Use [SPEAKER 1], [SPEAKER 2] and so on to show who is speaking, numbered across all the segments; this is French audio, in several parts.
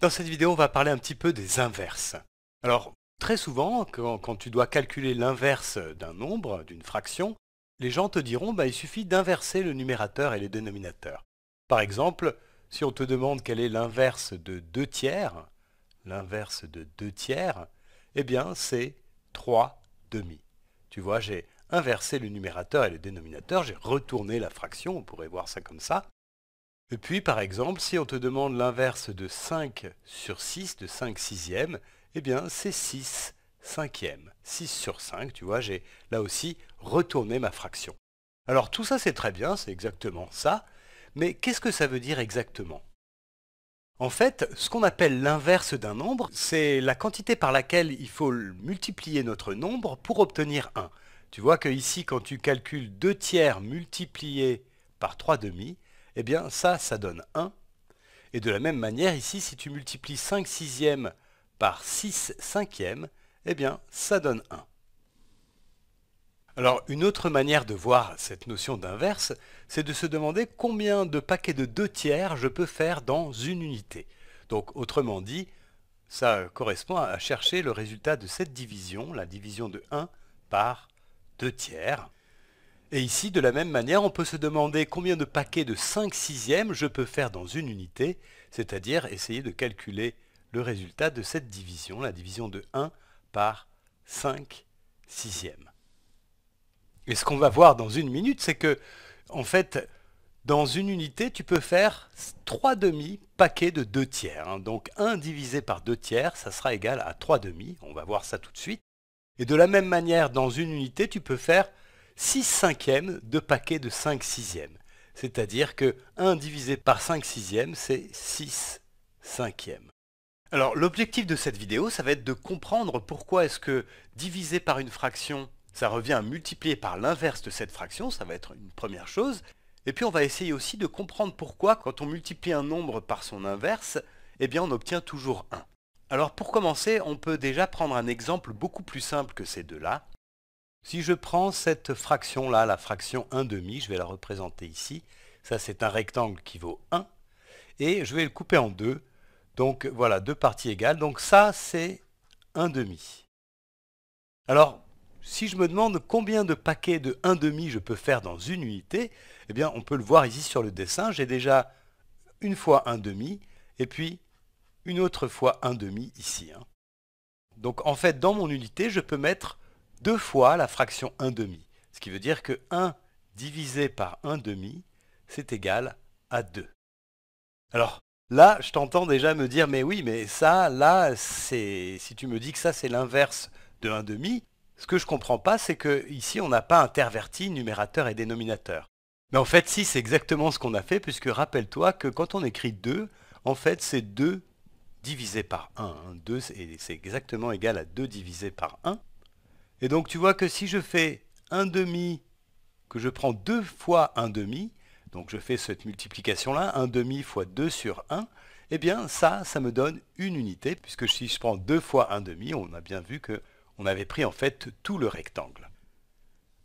[SPEAKER 1] Dans cette vidéo, on va parler un petit peu des inverses. Alors, très souvent, quand, tu dois calculer l'inverse d'un nombre, d'une fraction, les gens te diront bah, il suffit d'inverser le numérateur et les dénominateur. Par exemple, si on te demande quel est l'inverse de 2 tiers, l'inverse de 2 tiers, eh bien c'est 3 demi. Tu vois, j'ai inversé le numérateur et le dénominateur, j'ai retourné la fraction, on pourrait voir ça comme ça. Et puis, par exemple, si on te demande l'inverse de 5 sur 6, de 5 sixièmes, eh bien, c'est 6 cinquièmes. 6 sur 5, tu vois, j'ai là aussi retourné ma fraction. Alors tout ça, c'est très bien, c'est exactement ça, mais qu'est-ce que ça veut dire exactement En fait, ce qu'on appelle l'inverse d'un nombre, c'est la quantité par laquelle il faut multiplier notre nombre pour obtenir 1. Tu vois que ici, quand tu calcules 2 tiers multiplié par 3 demi, eh bien ça, ça donne 1. Et de la même manière, ici, si tu multiplies 5 sixièmes par 6 cinquièmes, eh bien ça donne 1. Alors une autre manière de voir cette notion d'inverse, c'est de se demander combien de paquets de 2 tiers je peux faire dans une unité. Donc autrement dit, ça correspond à chercher le résultat de cette division, la division de 1 par 2 tiers. Et ici, de la même manière, on peut se demander combien de paquets de 5 sixièmes je peux faire dans une unité, c'est-à-dire essayer de calculer le résultat de cette division, la division de 1 par 5 sixièmes. Et ce qu'on va voir dans une minute, c'est que, en fait, dans une unité, tu peux faire 3 demi paquets de 2 tiers. Hein. Donc 1 divisé par 2 tiers, ça sera égal à 3 demi. On va voir ça tout de suite. Et de la même manière, dans une unité, tu peux faire 6 cinquièmes de paquets de 5 sixièmes. C'est-à-dire que 1 divisé par 5 sixièmes, c'est 6 cinquièmes. Alors l'objectif de cette vidéo, ça va être de comprendre pourquoi est-ce que diviser par une fraction, ça revient à multiplier par l'inverse de cette fraction, ça va être une première chose. Et puis on va essayer aussi de comprendre pourquoi quand on multiplie un nombre par son inverse, eh bien on obtient toujours 1. Alors pour commencer, on peut déjà prendre un exemple beaucoup plus simple que ces deux-là. Si je prends cette fraction-là, la fraction 1 demi, je vais la représenter ici. Ça, c'est un rectangle qui vaut 1. Et je vais le couper en deux. Donc voilà, deux parties égales. Donc ça, c'est 1 demi. Alors, si je me demande combien de paquets de 1 demi je peux faire dans une unité, eh bien, on peut le voir ici sur le dessin. J'ai déjà une fois 1 demi, et puis une autre fois 1 demi ici. Hein. Donc en fait, dans mon unité, je peux mettre 2 fois la fraction 1 demi. Ce qui veut dire que 1 divisé par 1 demi, c'est égal à 2. Alors là, je t'entends déjà me dire, mais oui, mais ça, là, c'est si tu me dis que ça, c'est l'inverse de 1 demi, ce que je ne comprends pas, c'est qu'ici, on n'a pas interverti numérateur et dénominateur. Mais en fait, si, c'est exactement ce qu'on a fait, puisque rappelle-toi que quand on écrit 2, en fait, c'est 2 divisé par 1. 2, hein. c'est exactement égal à 2 divisé par 1. Et donc tu vois que si je fais 1 demi, que je prends 2 fois 1 demi, donc je fais cette multiplication-là, 1 demi fois 2 sur 1, eh bien ça, ça me donne une unité, puisque si je prends 2 fois 1 demi, on a bien vu que on avait pris en fait tout le rectangle.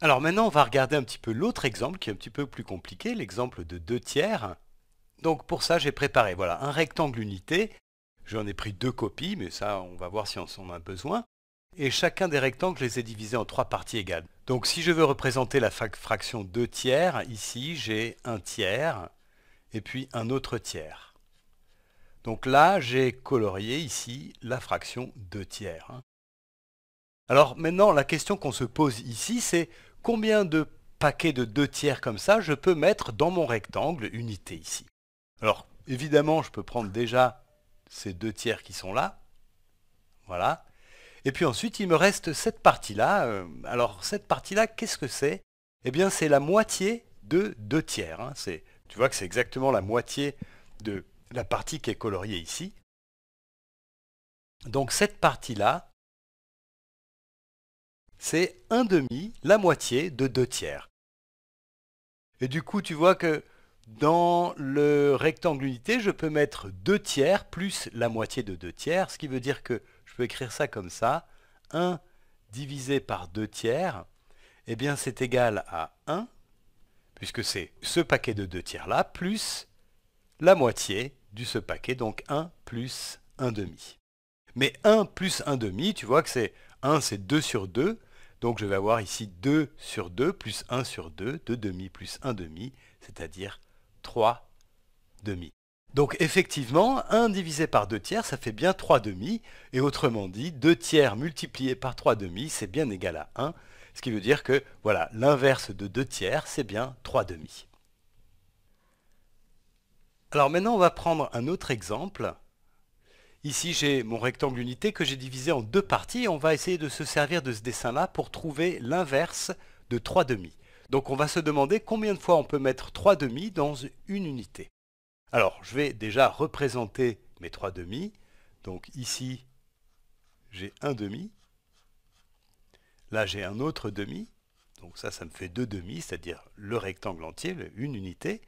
[SPEAKER 1] Alors maintenant, on va regarder un petit peu l'autre exemple qui est un petit peu plus compliqué, l'exemple de 2 tiers. Donc pour ça, j'ai préparé voilà, un rectangle unité. J'en ai pris deux copies, mais ça, on va voir si on en a besoin et chacun des rectangles, je les ai divisés en trois parties égales. Donc si je veux représenter la fraction 2 tiers, ici j'ai un tiers et puis un autre tiers. Donc là, j'ai colorié ici la fraction 2 tiers. Hein. Alors maintenant, la question qu'on se pose ici, c'est combien de paquets de 2 tiers comme ça je peux mettre dans mon rectangle unité ici Alors évidemment, je peux prendre déjà ces 2 tiers qui sont là. Voilà. Et puis ensuite, il me reste cette partie-là. Euh, alors, cette partie-là, qu'est-ce que c'est Eh bien, c'est la moitié de 2 tiers. Hein. tu vois que c'est exactement la moitié de la partie qui est coloriée ici. Donc, cette partie-là, c'est 1 demi, la moitié de 2 tiers. Et du coup, tu vois que dans le rectangle unité, je peux mettre 2 tiers plus la moitié de 2 tiers, ce qui veut dire que je peux écrire ça comme ça. 1 divisé par 2 tiers, eh bien c'est égal à 1, puisque c'est ce paquet de 2 tiers là, plus la moitié de ce paquet, donc 1 plus 1 demi. Mais 1 plus 1 demi, tu vois que c'est 1, c'est 2 sur 2, donc je vais avoir ici 2 sur 2 plus 1 sur 2, 2 demi plus 1 demi, c'est-à-dire 3 demi. Donc effectivement, 1 divisé par 2 tiers, ça fait bien 3 demi, et autrement dit, 2 tiers multiplié par 3 demi, c'est bien égal à 1, ce qui veut dire que voilà, l'inverse de 2 tiers, c'est bien 3 demi. Alors maintenant, on va prendre un autre exemple. Ici, j'ai mon rectangle unité que j'ai divisé en deux parties, on va essayer de se servir de ce dessin-là pour trouver l'inverse de 3 demi. Donc on va se demander combien de fois on peut mettre 3 demi dans une unité. Alors, je vais déjà représenter mes trois demi. Donc ici, j'ai un demi. Là, j'ai un autre demi. Donc ça, ça me fait deux demi, c'est-à-dire le rectangle entier, une unité.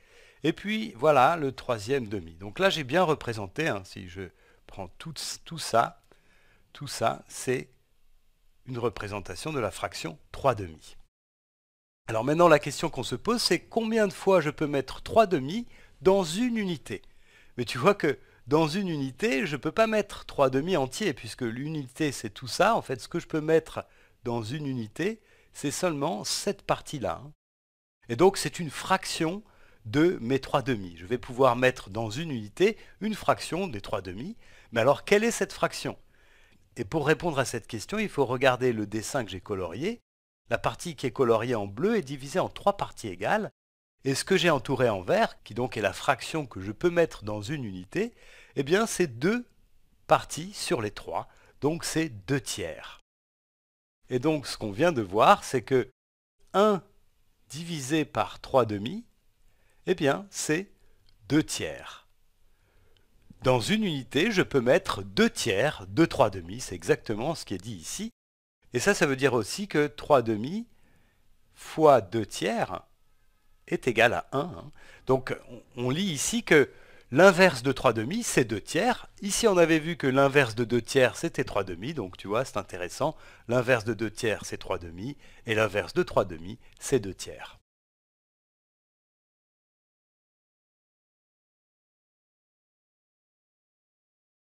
[SPEAKER 1] Et puis, voilà, le troisième demi. Donc là, j'ai bien représenté, hein, si je prends tout, tout ça, tout ça, c'est une représentation de la fraction 3 demi. Alors maintenant, la question qu'on se pose, c'est combien de fois je peux mettre 3 demi dans une unité. Mais tu vois que dans une unité, je ne peux pas mettre 3 demi entiers, puisque l'unité, c'est tout ça. En fait, ce que je peux mettre dans une unité, c'est seulement cette partie-là. Et donc, c'est une fraction de mes 3 demi. Je vais pouvoir mettre dans une unité une fraction des trois demi. Mais alors, quelle est cette fraction Et pour répondre à cette question, il faut regarder le dessin que j'ai colorié. La partie qui est coloriée en bleu est divisée en trois parties égales, et ce que j'ai entouré en vert, qui donc est la fraction que je peux mettre dans une unité, eh bien c'est 2 parties sur les 3, donc c'est 2 tiers. Et donc ce qu'on vient de voir, c'est que 1 divisé par 3 demi, eh bien c'est 2 tiers. Dans une unité, je peux mettre 2 tiers de 3 demi, c'est exactement ce qui est dit ici. Et ça, ça veut dire aussi que 3 demi fois 2 tiers, est égal à 1. Hein. Donc on, on lit ici que l'inverse de 3 demi, c'est 2 tiers. Ici, on avait vu que l'inverse de 2 tiers, c'était 3 demi. Donc tu vois, c'est intéressant. L'inverse de 2 tiers, c'est 3 demi. Et l'inverse de 3 demi, c'est 2 tiers.